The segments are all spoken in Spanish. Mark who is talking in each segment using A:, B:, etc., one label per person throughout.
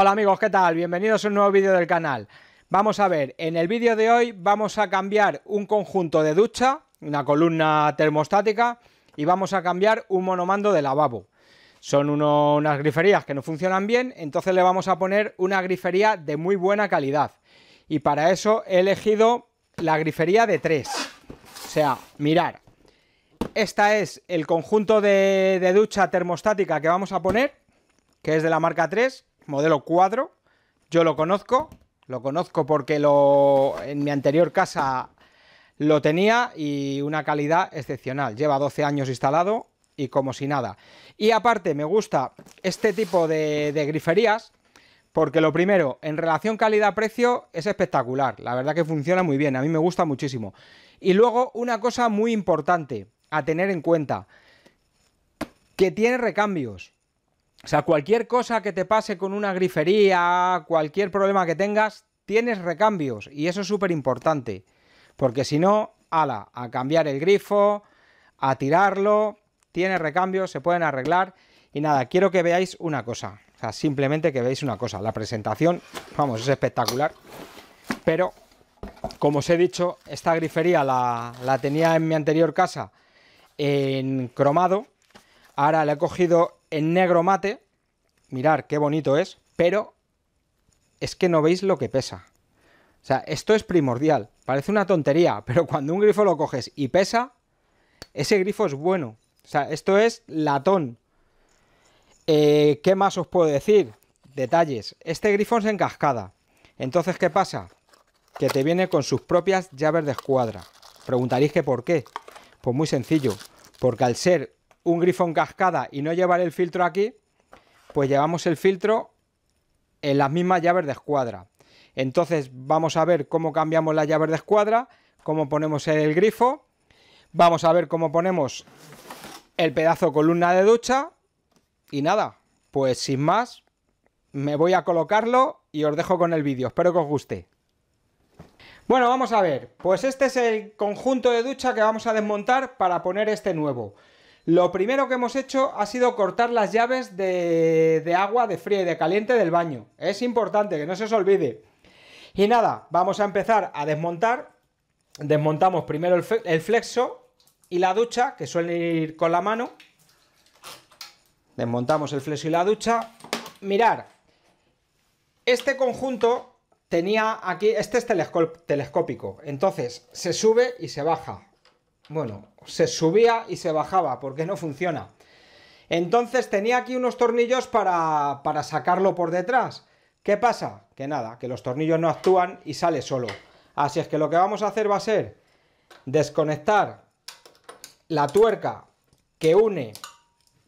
A: Hola amigos, ¿qué tal? Bienvenidos a un nuevo vídeo del canal. Vamos a ver, en el vídeo de hoy vamos a cambiar un conjunto de ducha, una columna termostática y vamos a cambiar un monomando de lavabo. Son unas griferías que no funcionan bien, entonces le vamos a poner una grifería de muy buena calidad. Y para eso he elegido la grifería de 3. O sea, mirar. Esta es el conjunto de, de ducha termostática que vamos a poner, que es de la marca 3, modelo 4. Yo lo conozco, lo conozco porque lo, en mi anterior casa lo tenía y una calidad excepcional. Lleva 12 años instalado y como si nada. Y aparte me gusta este tipo de, de griferías porque lo primero, en relación calidad-precio es espectacular. La verdad que funciona muy bien, a mí me gusta muchísimo. Y luego una cosa muy importante a tener en cuenta, que tiene recambios. O sea, cualquier cosa que te pase con una grifería, cualquier problema que tengas, tienes recambios. Y eso es súper importante. Porque si no, ala, a cambiar el grifo, a tirarlo, tiene recambios, se pueden arreglar. Y nada, quiero que veáis una cosa. O sea, simplemente que veáis una cosa. La presentación, vamos, es espectacular. Pero, como os he dicho, esta grifería la, tenía en mi anterior casa en cromado. Ahora la he cogido en negro mate. Mirar qué bonito es, pero es que no veis lo que pesa. O sea, esto es primordial. Parece una tontería, pero cuando un grifo lo coges y pesa, ese grifo es bueno. O sea, esto es latón. Eh, ¿Qué más os puedo decir? Detalles. Este grifo es en cascada. Entonces, ¿qué pasa? Que te viene con sus propias llaves de escuadra. Preguntaréis que por qué. Pues muy sencillo. Porque al ser un grifo en cascada y no llevar el filtro aquí, pues llevamos el filtro en las mismas llaves de escuadra. Entonces vamos a ver cómo cambiamos las llaves de escuadra, cómo ponemos el grifo, vamos a ver cómo ponemos el pedazo columna de ducha y nada, pues sin más me voy a colocarlo y os dejo con el vídeo, espero que os guste. Bueno, vamos a ver, pues este es el conjunto de ducha que vamos a desmontar para poner este nuevo. Lo primero que hemos hecho ha sido cortar las llaves de, agua, de fría y de caliente del baño. Es importante que no se os olvide. Y nada, vamos a empezar a desmontar. Desmontamos primero el, flexo y la ducha, que suelen ir con la mano. Desmontamos el flexo y la ducha. Mirar, este conjunto tenía aquí, este es telescópico, entonces se sube y se baja bueno, se subía y se bajaba porque no funciona. Entonces tenía aquí unos tornillos para, para sacarlo por detrás. ¿Qué pasa? Que nada, que los tornillos no actúan y sale solo. Así es que lo que vamos a hacer va a ser desconectar la tuerca que une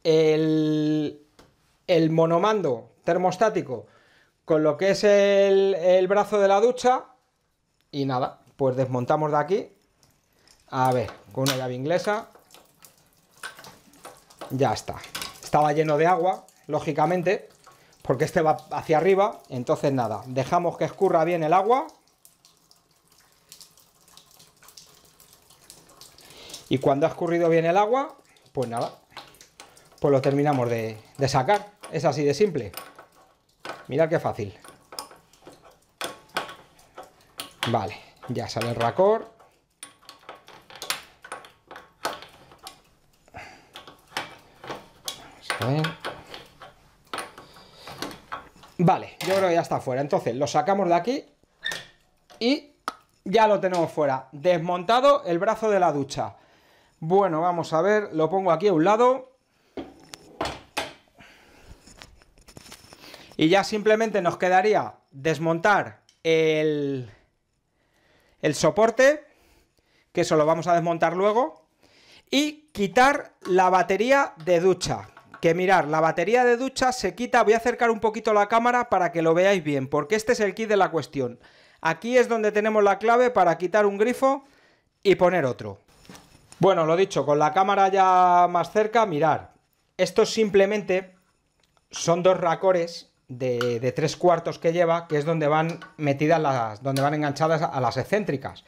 A: el, el monomando termostático con lo que es el, el brazo de la ducha y nada, pues desmontamos de aquí a ver, con una llave inglesa. Ya está. Estaba lleno de agua, lógicamente, porque este va hacia arriba. Entonces nada, dejamos que escurra bien el agua. Y cuando ha escurrido bien el agua, pues nada, pues lo terminamos de, sacar. Es así de simple. Mirad qué fácil. Vale, ya sale el racor. Vale, yo creo que ya está fuera. Entonces, lo sacamos de aquí y ya lo tenemos fuera. Desmontado el brazo de la ducha. Bueno, vamos a ver, lo pongo aquí a un lado. Y ya simplemente nos quedaría desmontar el, el soporte, que eso lo vamos a desmontar luego, y quitar la batería de ducha que mirar, la batería de ducha se quita, voy a acercar un poquito la cámara para que lo veáis bien, porque este es el kit de la cuestión. Aquí es donde tenemos la clave para quitar un grifo y poner otro. Bueno, lo dicho, con la cámara ya más cerca, mirar. esto simplemente son dos racores de, tres cuartos que lleva, que es donde van metidas las, donde van enganchadas a las excéntricas.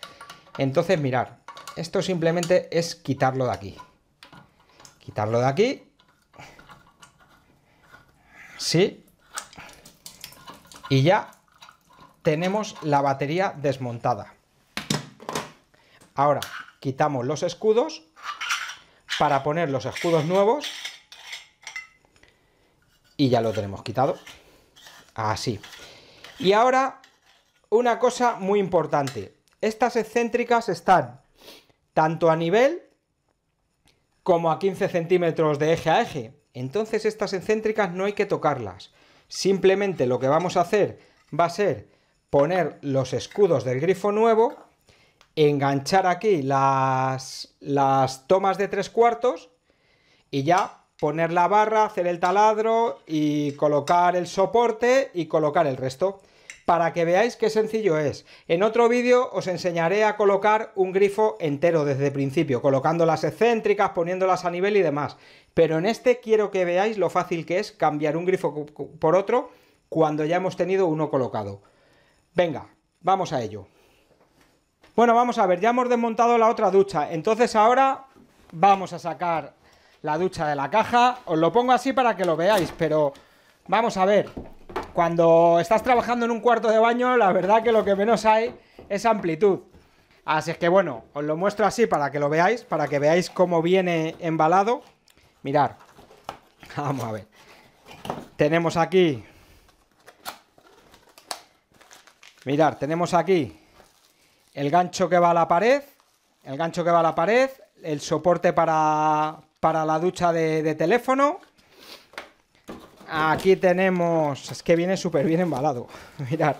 A: Entonces, mirar, esto simplemente es quitarlo de aquí. Quitarlo de aquí ¿sí? Y ya tenemos la batería desmontada. Ahora quitamos los escudos para poner los escudos nuevos y ya lo tenemos quitado. Así. Y ahora una cosa muy importante. Estas excéntricas están tanto a nivel como a 15 centímetros de eje a eje. Entonces estas excéntricas no hay que tocarlas. Simplemente lo que vamos a hacer va a ser poner los escudos del grifo nuevo, enganchar aquí las, las tomas de tres cuartos y ya poner la barra, hacer el taladro y colocar el soporte y colocar el resto para que veáis qué sencillo es. En otro vídeo os enseñaré a colocar un grifo entero desde el principio, colocando las excéntricas, poniéndolas a nivel y demás. Pero en este quiero que veáis lo fácil que es cambiar un grifo por otro cuando ya hemos tenido uno colocado. Venga, vamos a ello. Bueno, vamos a ver, ya hemos desmontado la otra ducha, entonces ahora vamos a sacar la ducha de la caja. Os lo pongo así para que lo veáis, pero vamos a ver, cuando estás trabajando en un cuarto de baño, la verdad que lo que menos hay es amplitud. Así es que bueno, os lo muestro así para que lo veáis, para que veáis cómo viene embalado. Mirad, vamos a ver. Tenemos aquí... Mirad, tenemos aquí el gancho que va a la pared, el gancho que va a la pared, el soporte para, la ducha de, de teléfono, Aquí tenemos... Es que viene súper bien embalado. Mirad.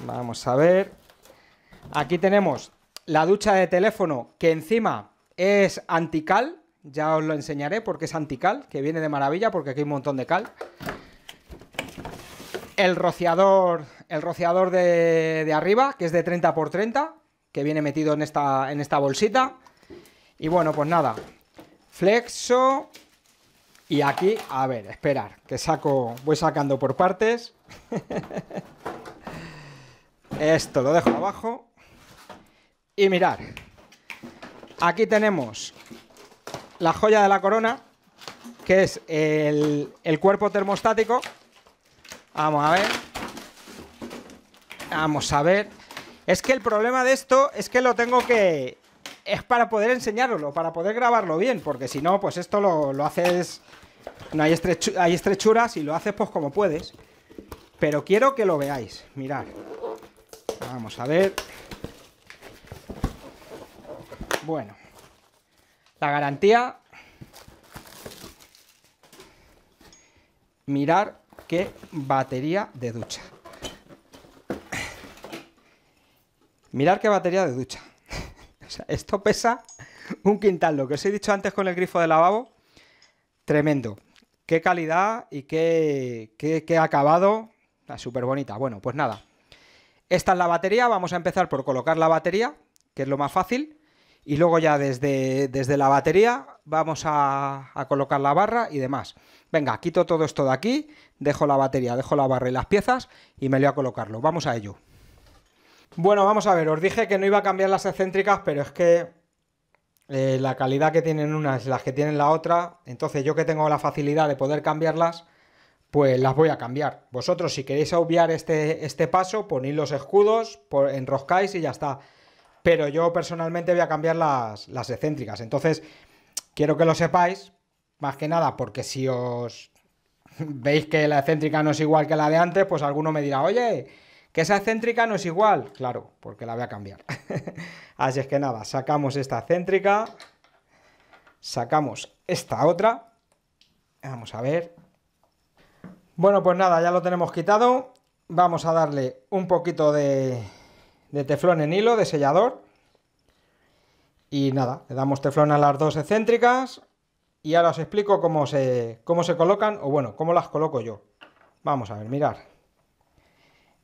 A: Vamos a ver. Aquí tenemos la ducha de teléfono, que encima es antical. Ya os lo enseñaré porque es antical, que viene de maravilla porque aquí hay un montón de cal. El rociador, el rociador de, arriba, que es de 30x30, que viene metido en esta, en esta bolsita. Y bueno, pues nada. Flexo, y aquí, a ver, esperar, que saco, voy sacando por partes. Esto lo dejo abajo. Y mirar, aquí tenemos la joya de la corona, que es el, el cuerpo termostático. Vamos a ver. Vamos a ver. Es que el problema de esto es que lo tengo que, es para poder enseñarlo, para poder grabarlo bien, porque si no, pues esto lo, haces... No hay, estrechuras y lo haces pues como puedes. Pero quiero que lo veáis, mirad. Vamos a ver. Bueno. La garantía. Mirar qué batería de ducha. Mirar qué batería de ducha esto pesa un quintal. Lo que os he dicho antes con el grifo de lavabo, tremendo. Qué calidad y qué, qué, qué acabado. Súper bonita. Bueno, pues nada. Esta es la batería. Vamos a empezar por colocar la batería, que es lo más fácil. Y luego ya desde, desde la batería vamos a, a colocar la barra y demás. Venga, quito todo esto de aquí, dejo la batería, dejo la barra y las piezas y me voy a colocarlo. Vamos a ello. Bueno, vamos a ver, os dije que no iba a cambiar las excéntricas, pero es que eh, la calidad que tienen una es las que tienen la otra, entonces yo que tengo la facilidad de poder cambiarlas, pues las voy a cambiar. Vosotros si queréis obviar este, este paso, ponéis los escudos, enroscáis y ya está. Pero yo personalmente voy a cambiar las, las excéntricas, entonces quiero que lo sepáis, más que nada porque si os veis que la excéntrica no es igual que la de antes, pues alguno me dirá, oye que esa céntrica no es igual, claro, porque la voy a cambiar. Así es que nada, sacamos esta céntrica, sacamos esta otra, vamos a ver. Bueno, pues nada, ya lo tenemos quitado, vamos a darle un poquito de, teflón en hilo, de sellador, y nada, le damos teflón a las dos excéntricas, y ahora os explico cómo se, cómo se colocan, o bueno, cómo las coloco yo. Vamos a ver, mirar.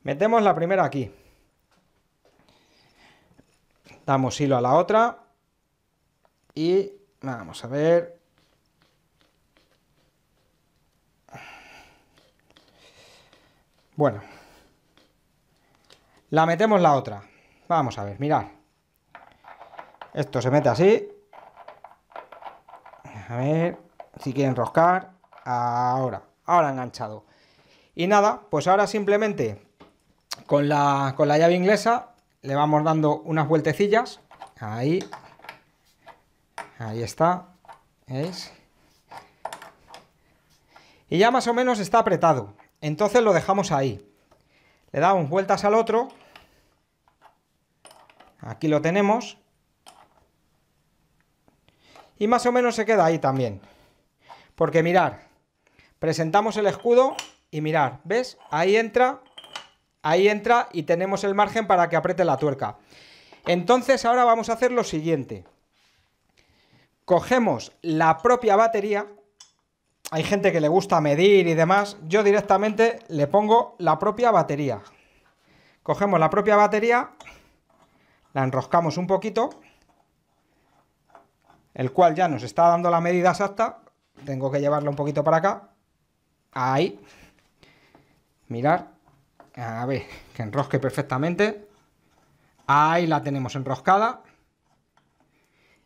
A: Metemos la primera aquí. Damos hilo a la otra. Y vamos a ver. Bueno. La metemos la otra. Vamos a ver, mirad. Esto se mete así. A ver si quiere enroscar. Ahora, ahora enganchado. Y nada, pues ahora simplemente con la, llave inglesa le vamos dando unas vueltecillas. Ahí. Ahí está. ¿Veis? Y ya más o menos está apretado. Entonces lo dejamos ahí. Le damos vueltas al otro. Aquí lo tenemos. Y más o menos se queda ahí también. Porque mirar, presentamos el escudo y mirar, ¿ves? Ahí entra Ahí entra y tenemos el margen para que apriete la tuerca. Entonces ahora vamos a hacer lo siguiente. Cogemos la propia batería. Hay gente que le gusta medir y demás. Yo directamente le pongo la propia batería. Cogemos la propia batería, la enroscamos un poquito, el cual ya nos está dando la medida exacta. Tengo que llevarla un poquito para acá. Ahí. Mirar. A ver, que enrosque perfectamente. Ahí la tenemos enroscada.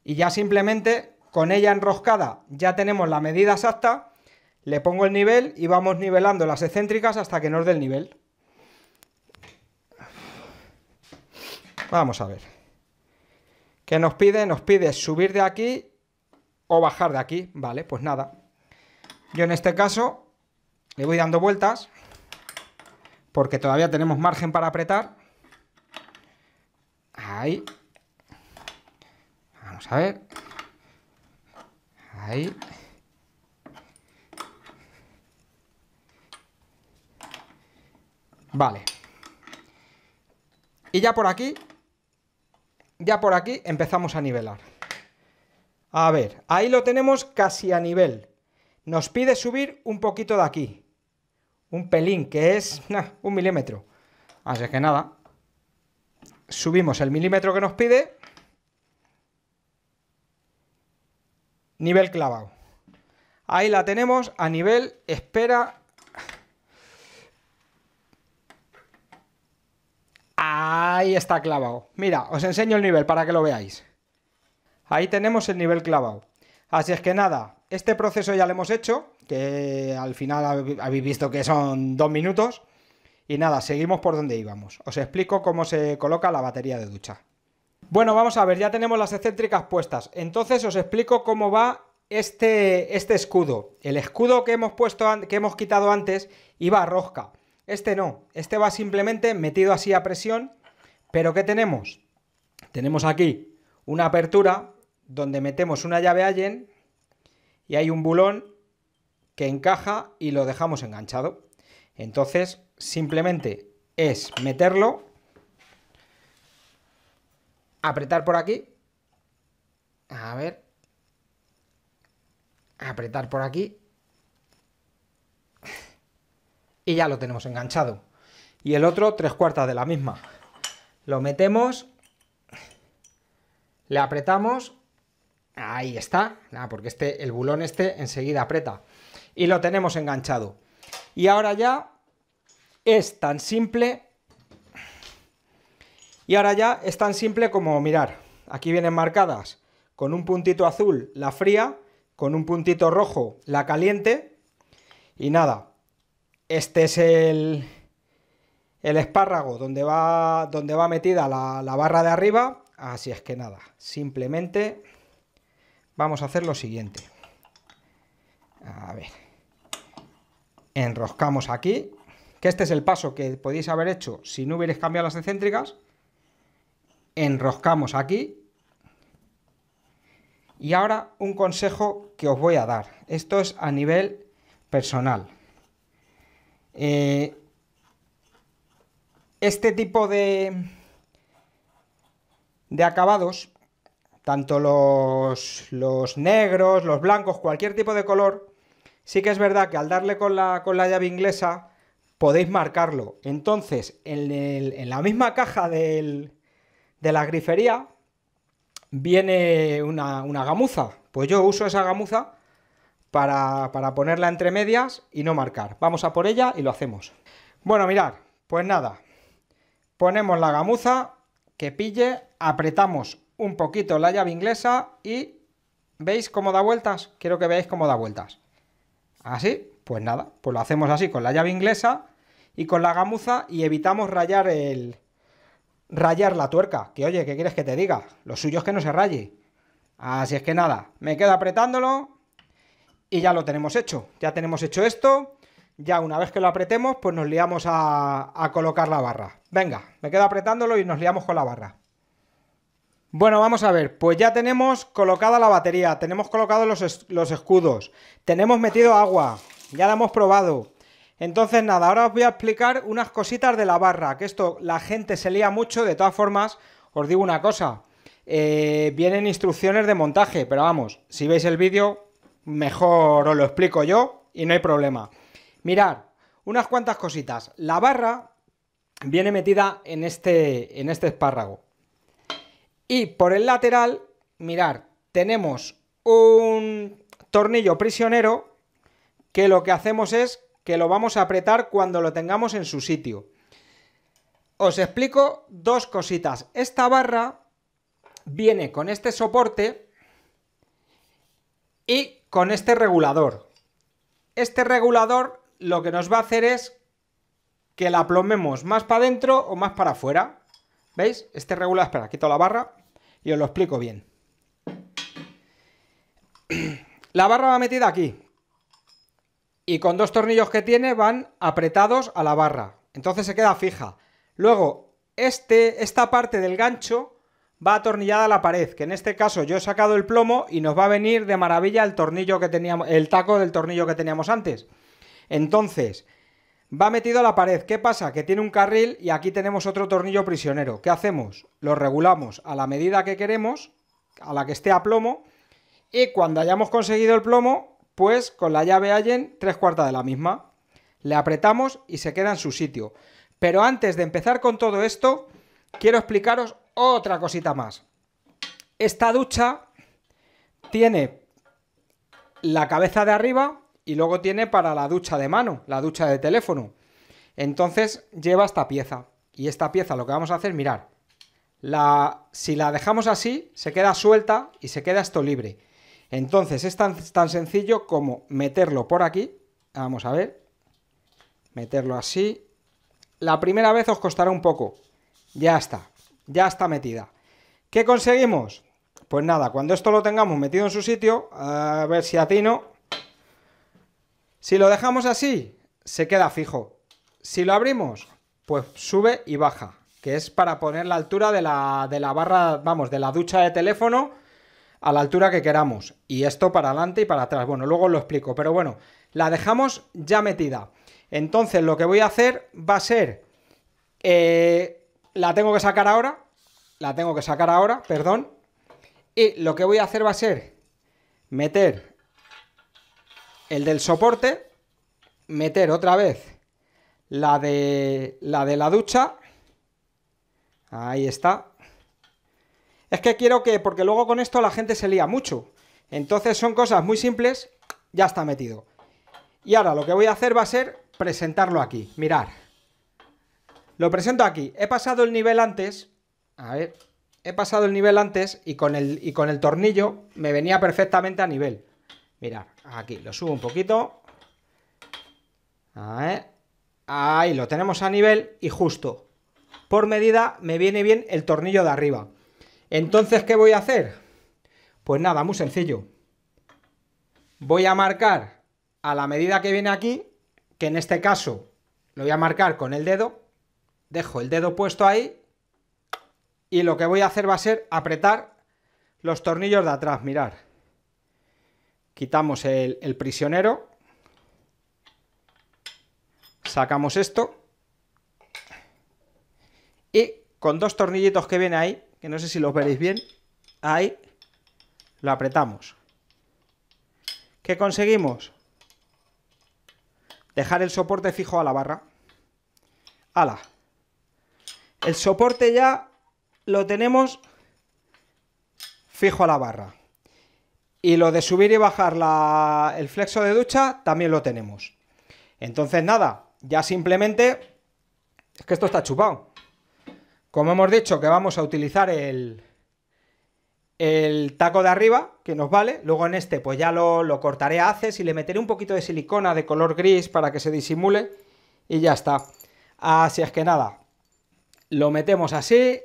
A: Y ya simplemente con ella enroscada ya tenemos la medida exacta. Le pongo el nivel y vamos nivelando las excéntricas hasta que nos dé el nivel. Vamos a ver. ¿Qué nos pide? Nos pide subir de aquí o bajar de aquí. Vale, pues nada. Yo en este caso le voy dando vueltas porque todavía tenemos margen para apretar. Ahí. Vamos a ver. Ahí. Vale. Y ya por aquí, ya por aquí empezamos a nivelar. A ver, ahí lo tenemos casi a nivel. Nos pide subir un poquito de aquí un pelín, que es un milímetro. Así que nada, subimos el milímetro que nos pide. Nivel clavado. Ahí la tenemos a nivel espera. Ahí está clavado. Mira, os enseño el nivel para que lo veáis. Ahí tenemos el nivel clavado. Así es que nada, este proceso ya lo hemos hecho que al final habéis visto que son dos minutos. Y nada, seguimos por donde íbamos. Os explico cómo se coloca la batería de ducha. Bueno, vamos a ver, ya tenemos las excéntricas puestas. Entonces os explico cómo va este, este escudo. El escudo que hemos, puesto, que hemos quitado antes iba a rosca. Este no, este va simplemente metido así a presión. Pero ¿qué tenemos? Tenemos aquí una apertura donde metemos una llave Allen y hay un bulón que encaja y lo dejamos enganchado. Entonces, simplemente es meterlo, apretar por aquí, a ver, apretar por aquí y ya lo tenemos enganchado. Y el otro tres cuartas de la misma. Lo metemos, le apretamos, ahí está, porque este, el bulón este enseguida aprieta y lo tenemos enganchado. Y ahora ya es tan simple. Y ahora ya es tan simple como mirar. Aquí vienen marcadas con un puntito azul la fría, con un puntito rojo la caliente. Y nada, este es el, el espárrago donde va, donde va metida la, la barra de arriba. Así es que nada, simplemente vamos a hacer lo siguiente. A ver enroscamos aquí, que este es el paso que podéis haber hecho si no hubierais cambiado las excéntricas, enroscamos aquí, y ahora un consejo que os voy a dar, esto es a nivel personal. Eh, este tipo de, de acabados, tanto los, los negros, los blancos, cualquier tipo de color, Sí que es verdad que al darle con la, llave inglesa podéis marcarlo. Entonces, en, la misma caja de la grifería viene una, gamuza. Pues yo uso esa gamuza para, para ponerla entre medias y no marcar. Vamos a por ella y lo hacemos. Bueno, mirad, pues nada. Ponemos la gamuza que pille, apretamos un poquito la llave inglesa y veis cómo da vueltas. Quiero que veáis cómo da vueltas. Así, pues nada, pues lo hacemos así con la llave inglesa y con la gamuza y evitamos rayar el rayar la tuerca, que oye, ¿qué quieres que te diga? Lo suyo es que no se raye. Así es que nada, me quedo apretándolo y ya lo tenemos hecho. Ya tenemos hecho esto. Ya una vez que lo apretemos, pues nos liamos a, a colocar la barra. Venga, me quedo apretándolo y nos liamos con la barra. Bueno, vamos a ver, pues ya tenemos colocada la batería, tenemos colocados los, escudos, tenemos metido agua, ya la hemos probado. Entonces nada, ahora os voy a explicar unas cositas de la barra, que esto la gente se lía mucho, de todas formas, os digo una cosa, eh, vienen instrucciones de montaje, pero vamos, si veis el vídeo, mejor os lo explico yo y no hay problema. Mirad, unas cuantas cositas, la barra viene metida en este, en este espárrago, y por el lateral, mirar, tenemos un tornillo prisionero que lo que hacemos es que lo vamos a apretar cuando lo tengamos en su sitio. Os explico dos cositas. Esta barra viene con este soporte y con este regulador. Este regulador lo que nos va a hacer es que la plomemos más para adentro o más para afuera. ¿Veis? Este regulador, espera, quito la barra y os lo explico bien. La barra va metida aquí. Y con dos tornillos que tiene van apretados a la barra. Entonces se queda fija. Luego, este, esta parte del gancho va atornillada a la pared, que en este caso yo he sacado el plomo y nos va a venir de maravilla el tornillo que teníamos, el taco del tornillo que teníamos antes. Entonces, Va metido a la pared. ¿Qué pasa? Que tiene un carril y aquí tenemos otro tornillo prisionero. ¿Qué hacemos? Lo regulamos a la medida que queremos, a la que esté a plomo, y cuando hayamos conseguido el plomo, pues con la llave Allen tres cuartas de la misma. Le apretamos y se queda en su sitio. Pero antes de empezar con todo esto, quiero explicaros otra cosita más. Esta ducha tiene la cabeza de arriba y luego tiene para la ducha de mano, la ducha de teléfono. Entonces lleva esta pieza. Y esta pieza lo que vamos a hacer, mirar, la, si la dejamos así, se queda suelta y se queda esto libre. Entonces es tan, tan sencillo como meterlo por aquí. Vamos a ver. Meterlo así. La primera vez os costará un poco. Ya está. Ya está metida. ¿Qué conseguimos? Pues nada, cuando esto lo tengamos metido en su sitio, a ver si atino, si lo dejamos así, se queda fijo. Si lo abrimos, pues sube y baja, que es para poner la altura de la, de la barra, vamos, de la ducha de teléfono a la altura que queramos. Y esto para adelante y para atrás. Bueno, luego lo explico, pero bueno, la dejamos ya metida. Entonces lo que voy a hacer va a ser... Eh, la tengo que sacar ahora. La tengo que sacar ahora, perdón. Y lo que voy a hacer va a ser meter el del soporte, meter otra vez la de la, de la ducha. Ahí está. Es que quiero que, porque luego con esto la gente se lía mucho. Entonces son cosas muy simples, ya está metido. Y ahora lo que voy a hacer va a ser presentarlo aquí, mirar. Lo presento aquí. He pasado el nivel antes, a ver, he pasado el nivel antes y con y con el tornillo me venía perfectamente a nivel. Mirad, aquí lo subo un poquito. Ahí lo tenemos a nivel y justo por medida me viene bien el tornillo de arriba. Entonces, ¿qué voy a hacer? Pues nada, muy sencillo. Voy a marcar a la medida que viene aquí, que en este caso lo voy a marcar con el dedo. Dejo el dedo puesto ahí y lo que voy a hacer va a ser apretar los tornillos de atrás, mirar. Quitamos el, prisionero. Sacamos esto. Y con dos tornillitos que viene ahí, que no sé si los veréis bien, ahí lo apretamos. ¿Qué conseguimos? Dejar el soporte fijo a la barra. ¡Hala! El soporte ya lo tenemos fijo a la barra. Y lo de subir y bajar el flexo de ducha también lo tenemos. Entonces nada, ya simplemente es que esto está chupado. Como hemos dicho que vamos a utilizar el, el taco de arriba, que nos vale. Luego en este pues ya lo, lo cortaré a haces y le meteré un poquito de silicona de color gris para que se disimule. Y ya está. Así es que nada, lo metemos así,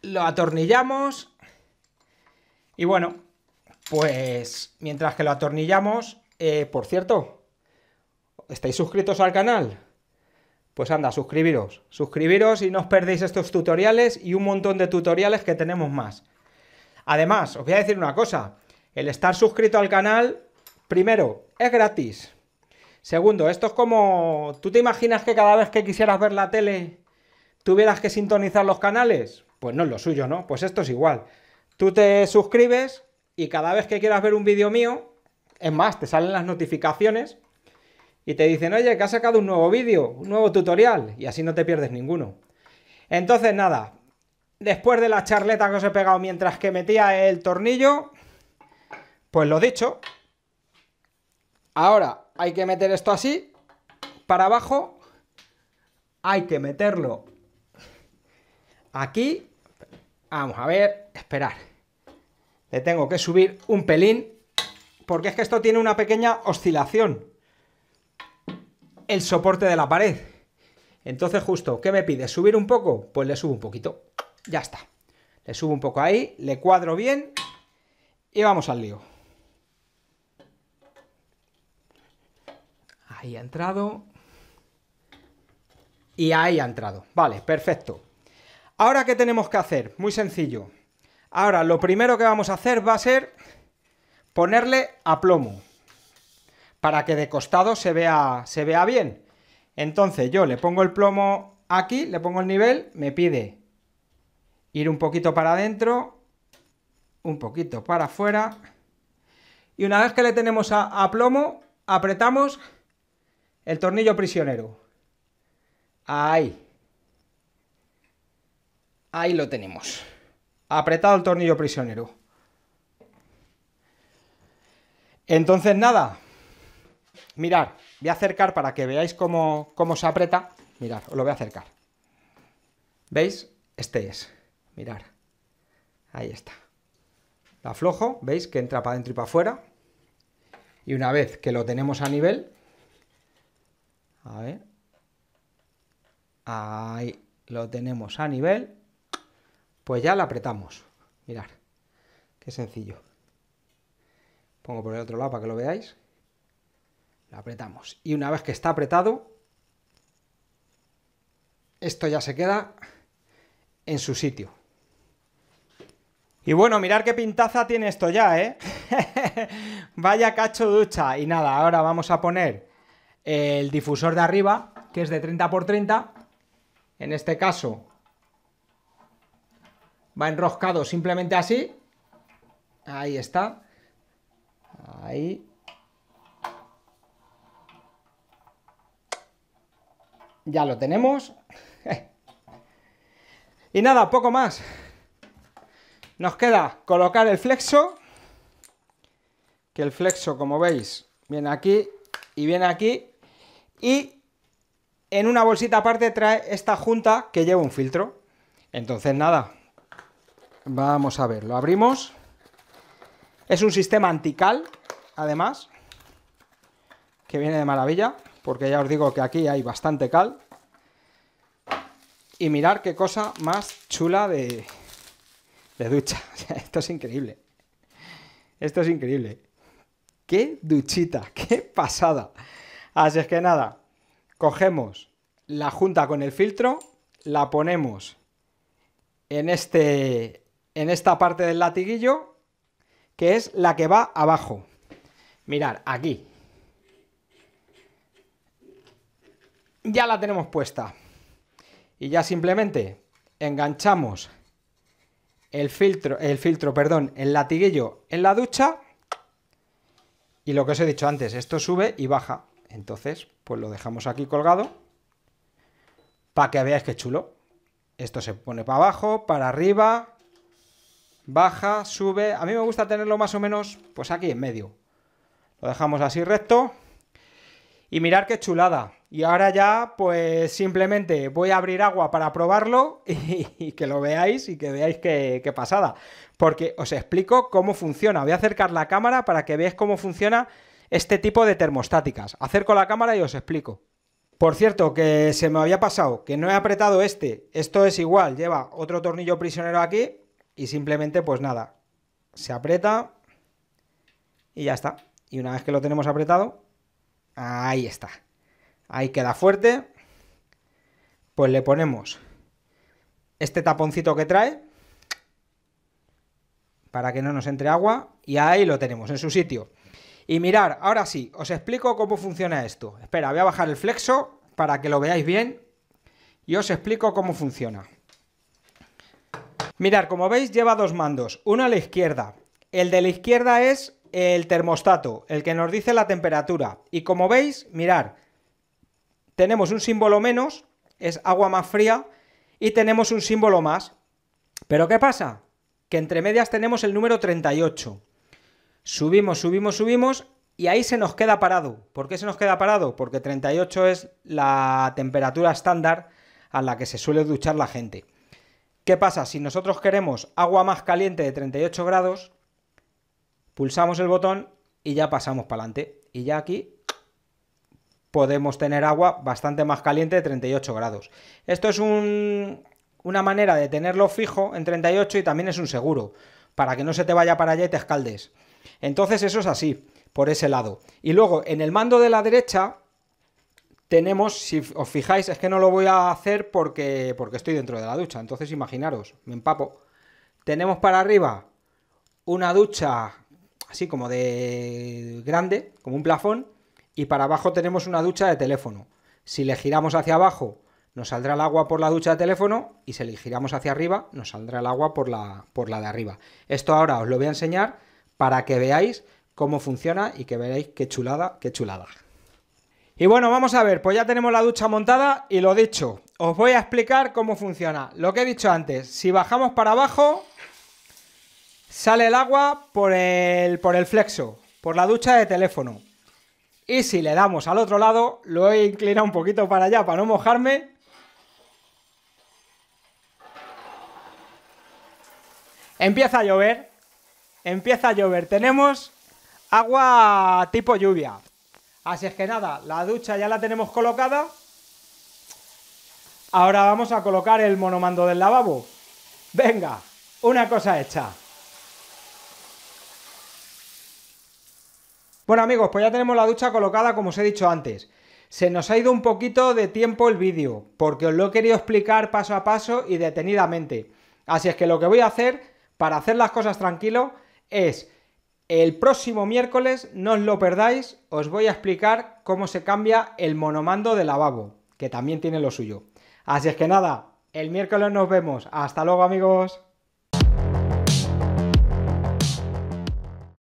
A: lo atornillamos y bueno, pues mientras que lo atornillamos, eh, por cierto, ¿estáis suscritos al canal? Pues anda, suscribiros, suscribiros y no os perdéis estos tutoriales y un montón de tutoriales que tenemos más. Además, os voy a decir una cosa, el estar suscrito al canal, primero, es gratis. Segundo, esto es como, ¿tú te imaginas que cada vez que quisieras ver la tele tuvieras que sintonizar los canales? Pues no es lo suyo, ¿no? Pues esto es igual. Tú te suscribes, y cada vez que quieras ver un vídeo mío, es más, te salen las notificaciones y te dicen, oye, que ha sacado un nuevo vídeo, un nuevo tutorial, y así no te pierdes ninguno. Entonces, nada, después de la charleta que os he pegado mientras que metía el tornillo, pues lo dicho. Ahora hay que meter esto así, para abajo, hay que meterlo aquí. Vamos a ver, esperar. Le tengo que subir un pelín porque es que esto tiene una pequeña oscilación. El soporte de la pared. Entonces justo, ¿qué me pide? ¿Subir un poco? Pues le subo un poquito. Ya está. Le subo un poco ahí, le cuadro bien y vamos al lío. Ahí ha entrado. Y ahí ha entrado. Vale, perfecto. Ahora, ¿qué tenemos que hacer? Muy sencillo. Ahora, lo primero que vamos a hacer va a ser ponerle a plomo para que de costado se vea, se vea bien. Entonces yo le pongo el plomo aquí, le pongo el nivel, me pide ir un poquito para adentro, un poquito para afuera. Y una vez que le tenemos a, a plomo, apretamos el tornillo prisionero. Ahí. Ahí lo tenemos apretado el tornillo prisionero. Entonces nada, mirad, voy a acercar para que veáis cómo, se aprieta. Mirad, os lo voy a acercar. ¿Veis? Este es. Mirad. Ahí está. La aflojo, veis que entra para adentro y para afuera. Y una vez que lo tenemos a nivel, a ver, ahí lo tenemos a nivel, pues ya la apretamos. Mirad, qué sencillo. Pongo por el otro lado para que lo veáis. la apretamos. Y una vez que está apretado, esto ya se queda en su sitio. Y bueno, mirar qué pintaza tiene esto ya, ¿eh? Vaya cacho ducha. Y nada, ahora vamos a poner el difusor de arriba, que es de 30x30. En este caso va enroscado simplemente así. Ahí está. Ahí. Ya lo tenemos. y nada, poco más. Nos queda colocar el flexo. Que el flexo, como veis, viene aquí y viene aquí. Y en una bolsita aparte trae esta junta que lleva un filtro. Entonces nada, Vamos a ver, lo abrimos. Es un sistema antical, además, que viene de maravilla, porque ya os digo que aquí hay bastante cal. Y mirar qué cosa más chula de, de ducha. Esto es increíble. Esto es increíble. ¡Qué duchita! ¡Qué pasada! Así es que nada, cogemos la junta con el filtro, la ponemos en este en esta parte del latiguillo, que es la que va abajo. Mirad, aquí. Ya la tenemos puesta. Y ya simplemente enganchamos el filtro, el filtro, perdón, el latiguillo en la ducha. Y lo que os he dicho antes, esto sube y baja. Entonces, pues lo dejamos aquí colgado para que veáis qué chulo. Esto se pone para abajo, para arriba, baja, sube. A mí me gusta tenerlo más o menos pues aquí en medio. Lo dejamos así recto. Y mirar qué chulada. Y ahora ya pues simplemente voy a abrir agua para probarlo y, que lo veáis y que veáis qué pasada. Porque os explico cómo funciona. Voy a acercar la cámara para que veáis cómo funciona este tipo de termostáticas. Acerco la cámara y os explico. Por cierto, que se me había pasado, que no he apretado este. Esto es igual, lleva otro tornillo prisionero aquí y simplemente, pues nada, se aprieta y ya está. Y una vez que lo tenemos apretado, ahí está. Ahí queda fuerte. Pues le ponemos este taponcito que trae para que no nos entre agua y ahí lo tenemos en su sitio. Y mirar, ahora sí, os explico cómo funciona esto. Espera, voy a bajar el flexo para que lo veáis bien y os explico cómo funciona. Mirad, como veis lleva dos mandos, uno a la izquierda. El de la izquierda es el termostato, el que nos dice la temperatura. Y como veis, mirad, tenemos un símbolo menos, es agua más fría, y tenemos un símbolo más. Pero ¿qué pasa? Que entre medias tenemos el número 38. Subimos, subimos, subimos, y ahí se nos queda parado. ¿Por qué se nos queda parado? Porque 38 es la temperatura estándar a la que se suele duchar la gente. ¿Qué pasa? Si nosotros queremos agua más caliente de 38 grados, pulsamos el botón y ya pasamos para adelante. Y ya aquí podemos tener agua bastante más caliente de 38 grados. Esto es una manera de tenerlo fijo en 38 y también es un seguro, para que no se te vaya para allá y te escaldes. Entonces eso es así, por ese lado. Y luego en el mando de la derecha tenemos, si os fijáis, es que no lo voy a hacer porque, porque estoy dentro de la ducha, entonces imaginaros, me empapo. Tenemos para arriba una ducha así como de grande, como un plafón, y para abajo tenemos una ducha de teléfono. Si le giramos hacia abajo, nos saldrá el agua por la ducha de teléfono y si le giramos hacia arriba, nos saldrá el agua por la, por la de arriba. Esto ahora os lo voy a enseñar para que veáis cómo funciona y que veáis qué chulada, qué chulada. Y bueno, vamos a ver, pues ya tenemos la ducha montada y lo dicho, os voy a explicar cómo funciona. Lo que he dicho antes, si bajamos para abajo, sale el agua por el, por el flexo, por la ducha de teléfono. Y si le damos al otro lado, lo he inclinado un poquito para allá para no mojarme. Empieza a llover, empieza a llover. Tenemos agua tipo lluvia. Así es que nada, la ducha ya la tenemos colocada. Ahora vamos a colocar el monomando del lavabo. Venga, una cosa hecha. Bueno amigos, pues ya tenemos la ducha colocada como os he dicho antes. Se nos ha ido un poquito de tiempo el vídeo, porque os lo he querido explicar paso a paso y detenidamente. Así es que lo que voy a hacer, para hacer las cosas tranquilo, es el próximo miércoles, no os lo perdáis, os voy a explicar cómo se cambia el monomando de lavabo, que también tiene lo suyo. Así es que nada, el miércoles nos vemos. Hasta luego amigos.